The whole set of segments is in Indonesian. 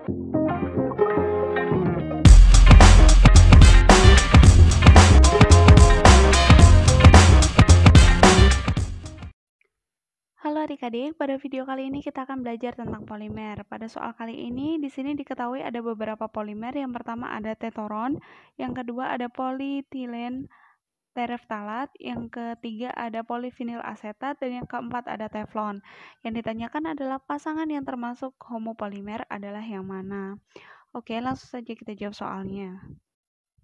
Halo adik-adik, pada video kali ini kita akan belajar tentang polimer. Pada soal kali ini, di sini diketahui ada beberapa polimer. Yang pertama ada tetoron, yang kedua ada polietilen tereftalat, yang ketiga ada polivinil asetat, dan yang keempat ada teflon. Yang ditanyakan adalah pasangan yang termasuk homopolimer adalah yang mana. Oke, langsung saja kita jawab soalnya.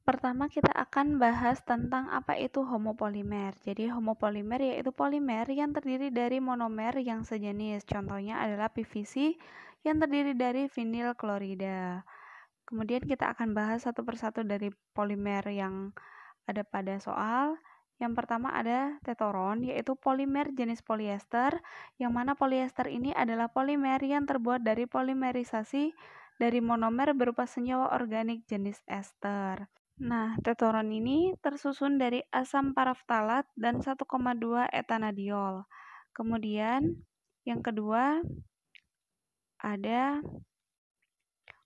Pertama kita akan bahas tentang apa itu homopolimer. Jadi homopolimer yaitu polimer yang terdiri dari monomer yang sejenis. Contohnya adalah PVC yang terdiri dari vinil klorida. Kemudian kita akan bahas satu persatu dari polimer yang ada pada soal yang pertama ada tetoron, hmm. yaitu polimer jenis polyester, yang mana polyester ini adalah polimer yang terbuat dari polimerisasi dari monomer berupa senyawa organik jenis ester. Nah, tetoron ini tersusun dari asam paraftalat dan 1,2 etanadiol. Kemudian, yang kedua ada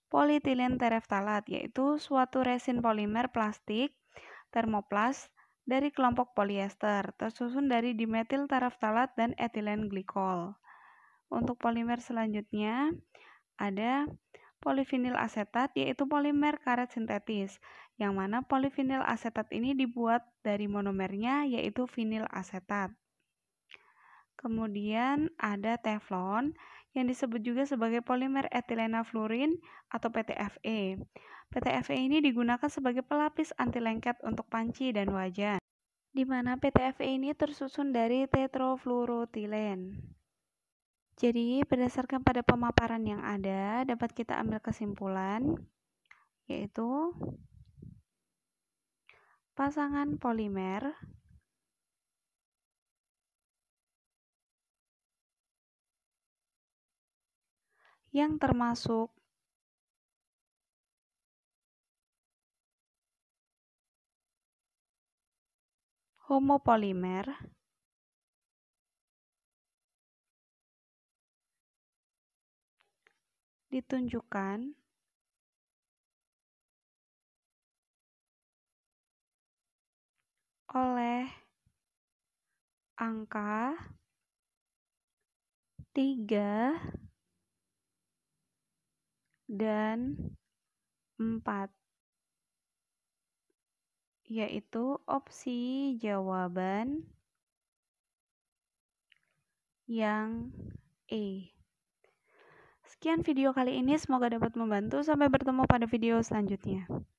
polietilen tereftalat, yaitu suatu resin polimer plastik termoplas dari kelompok poliester, tersusun dari dimetil taraftalat dan etilen glikol. Untuk polimer selanjutnya ada polivinil asetat yaitu polimer karet sintetis, yang mana polivinil asetat ini dibuat dari monomernya yaitu vinil asetat. Kemudian ada teflon yang disebut juga sebagai polimer etilena fluorin atau PTFE. PTFE ini digunakan sebagai pelapis anti lengket untuk panci dan wajan, di mana PTFE ini tersusun dari tetrafluorotilen. Jadi, berdasarkan pada pemaparan yang ada, dapat kita ambil kesimpulan, yaitu pasangan polimer yang termasuk homopolimer ditunjukkan oleh angka 3 dan 4 yaitu opsi jawaban yang E. Sekian video kali ini, semoga dapat membantu. Sampai bertemu pada video selanjutnya.